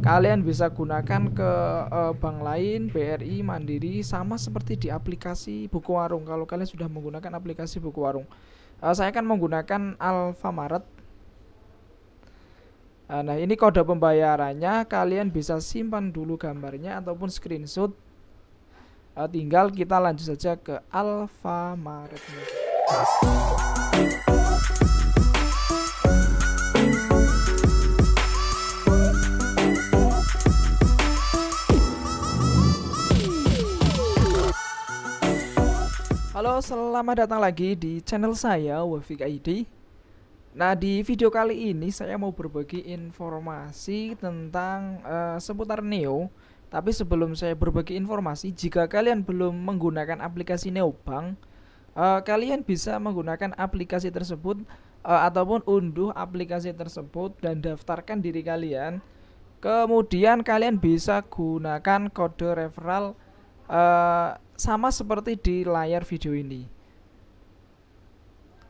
kalian bisa gunakan ke uh, bank lain, BRI, Mandiri, sama seperti di aplikasi Buku Warung. Kalau kalian sudah menggunakan aplikasi Buku Warung, uh, saya akan menggunakan Alfamaret. Eh, nah, ini kode pembayarannya. Kalian bisa simpan dulu gambarnya ataupun screenshot. Uh, tinggal kita lanjut saja ke Alfamaret Halo, selamat datang lagi di channel saya Wafik ID. Nah, di video kali ini saya mau berbagi informasi tentang uh, seputar Neo. Tapi sebelum saya berbagi informasi, jika kalian belum menggunakan aplikasi Neobank, uh, eh, kalian bisa menggunakan aplikasi tersebut uh, ataupun unduh aplikasi tersebut dan daftarkan diri kalian. Kemudian kalian bisa gunakan kode referral sama seperti di layar video ini.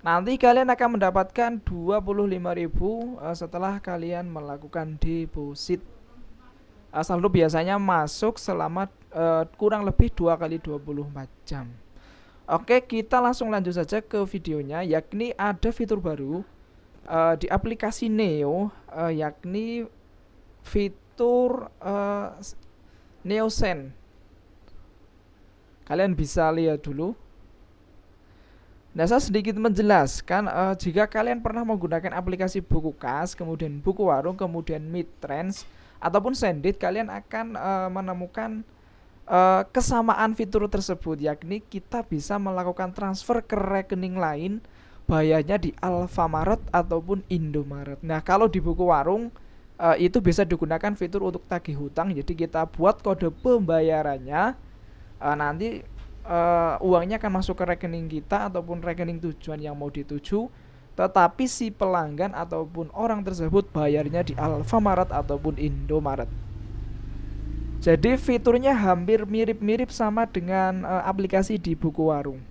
Nanti kalian akan mendapatkan 25.000 eh, setelah kalian melakukan deposit. Saldo biasanya masuk selama eh, kurang lebih dua kali 24 jam. Oke, kita langsung lanjut saja ke videonya yakni ada fitur baru eh, di aplikasi Neo yakni fitur uh, Neo Send Kalian bisa lihat dulu. Nah, saya sedikit menjelaskan uh, jika kalian pernah menggunakan aplikasi buku kas, kemudian buku warung, kemudian mid trends ataupun sendit, kalian akan uh, menemukan uh, kesamaan fitur tersebut, yakni kita bisa melakukan transfer ke rekening lain bayarnya di Alfamaret ataupun Indomaret. Nah, kalau di buku warung uh, itu bisa digunakan fitur untuk tagih hutang. Jadi kita buat kode pembayarannya uh, nanti uh, uangnya akan masuk ke rekening kita ataupun rekening tujuan yang mau dituju tetapi si pelanggan ataupun orang tersebut bayarnya di Alfamaret ataupun Indomaret. Jadi fiturnya hampir mirip-mirip sama dengan uh, aplikasi di buku warung.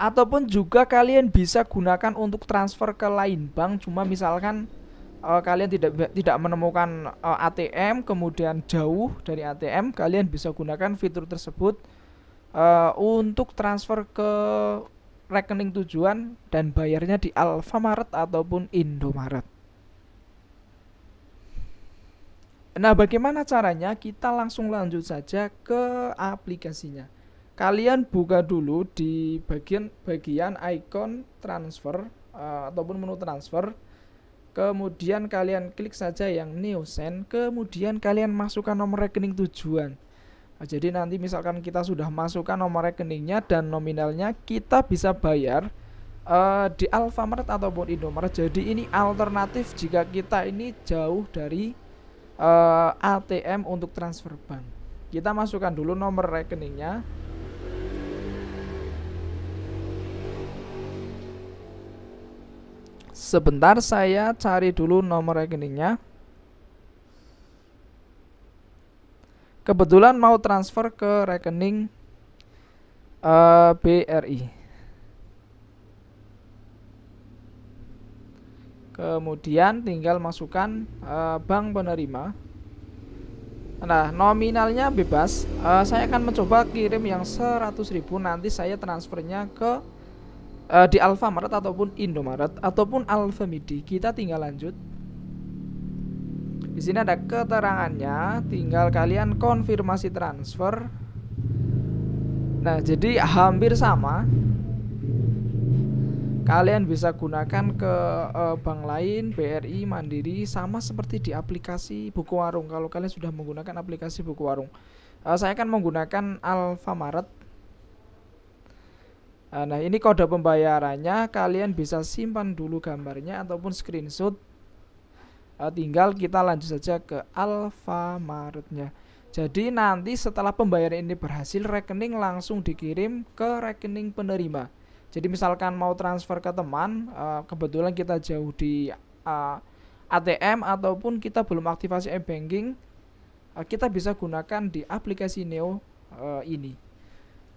Ataupun juga kalian bisa gunakan untuk transfer ke lain bank cuma misalkan uh, kalian tidak tidak menemukan uh, eh, ATM kemudian jauh dari ATM kalian bisa gunakan fitur tersebut uh, untuk transfer ke rekening tujuan dan bayarnya di Alfamart ataupun Indomaret. Nah, bagaimana caranya? Kita langsung lanjut saja ke aplikasinya. Kalian buka dulu di bagian bagian icon transfer uh, ataupun menu transfer Kemudian kalian klik saja yang new send, kemudian kalian masukkan nomor rekening tujuan. Nah, jadi nanti misalkan kita sudah masukkan nomor rekeningnya dan nominalnya kita bisa bayar uh, di Alfamart ataupun Indomaret. Jadi ini alternatif jika kita ini jauh dari uh, eh, ATM untuk transfer bank. Kita masukkan dulu nomor rekeningnya Sebentar saya cari dulu nomor rekeningnya. Kebetulan mau transfer ke rekening uh, eh, BRI. Kemudian tinggal masukkan uh, bank penerima. Nah, nominalnya bebas. Uh, saya akan mencoba kirim yang 100.000 nanti saya transfernya ke uh, di Alfamart ataupun Indomaret ataupun Alfamidi kita tinggal lanjut di sini ada keterangannya tinggal kalian konfirmasi transfer nah jadi hampir sama kalian bisa gunakan ke uh, bank lain BRI Mandiri sama seperti di aplikasi buku warung kalau kalian sudah menggunakan aplikasi buku warung uh, saya akan menggunakan Alfamaret. Ah, nah, ini kode pembayarannya. Kalian bisa simpan dulu gambarnya ataupun screenshot. Ah, tinggal kita lanjut saja ke Alfamartnya. Jadi nanti setelah pembayaran ini berhasil, rekening langsung dikirim ke rekening penerima. Jadi misalkan mau transfer ke teman, ah, kebetulan kita jauh di ATM ataupun kita belum aktifasi e-banking, kita bisa gunakan di aplikasi Neo ini.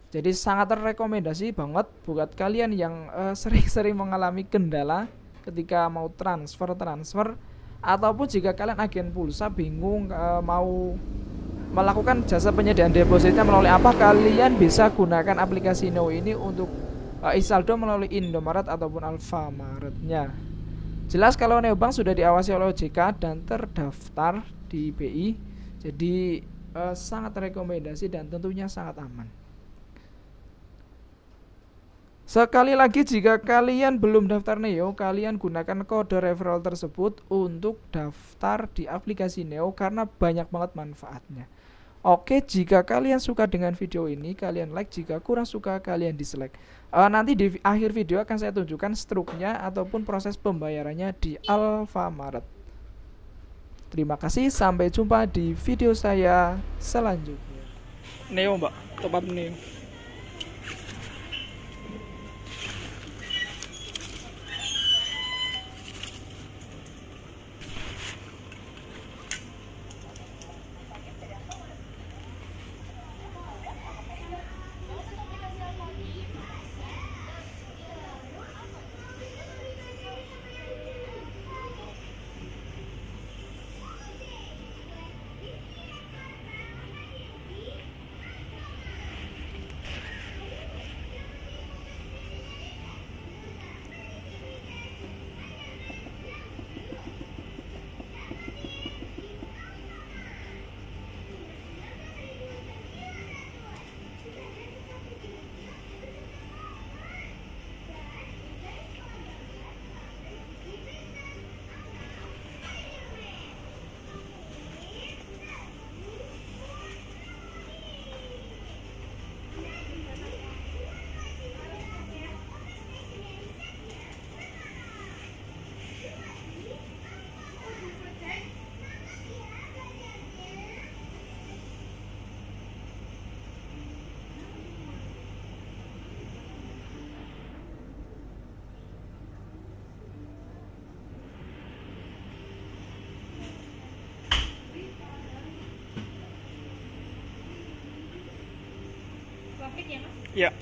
Jadi sangat terrekomendasi banget buat kalian yang eh, sering-sering uh, mengalami kendala ketika mau transfer transfer ataupun jika kalian agen pulsa bingung uh, mau melakukan jasa penyediaan depositnya melalui apa kalian bisa gunakan aplikasi Neo ini untuk uh, isaldo melalui Indomaret ataupun Alfamaretnya. Jelas kalau Neobank sudah diawasi oleh OJK dan terdaftar di BI, jadi uh, sangat rekomendasi dan tentunya sangat aman. Sekali lagi jika kalian belum daftar Neo, kalian gunakan kode referral tersebut untuk daftar di aplikasi Neo karena banyak banget manfaatnya. Oke, jika kalian suka dengan video ini, kalian like, jika kurang suka kalian dislike. Uh, nanti di akhir video akan saya tunjukkan struknya ataupun proses pembayarannya di Alfamaret. Terima kasih, sampai jumpa di video saya selanjutnya. Neo, Mbak. Tepat Neo. Yeah.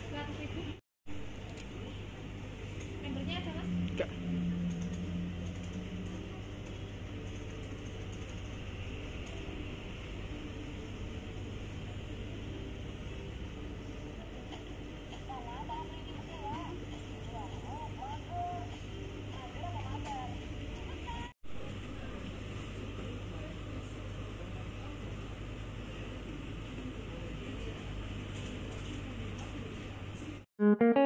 Mm-hmm.